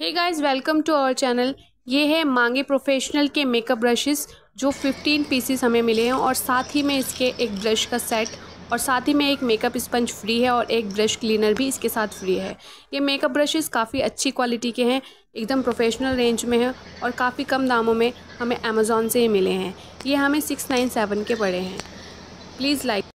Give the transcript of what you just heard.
hey guys welcome to our channel ये है मांगे प्रोफेशनल के मेकअप ब्रशेस जो 15 पीसेस हमें मिले हैं और साथ ही में इसके एक ब्रश का सेट और साथ ही में एक मेकअप स्पंज फ्री है और एक ब्रश क्लीनर भी इसके साथ फ्री है ये मेकअप ब्रशेस काफ़ी अच्छी क्वालिटी के हैं एकदम प्रोफेशनल रेंज में है और काफ़ी कम दामों में हमें अमेज़ोन से ही मिले हैं ये हमें सिक्स नाइन सेवन के पड़े हैं प्लीज़ लाइक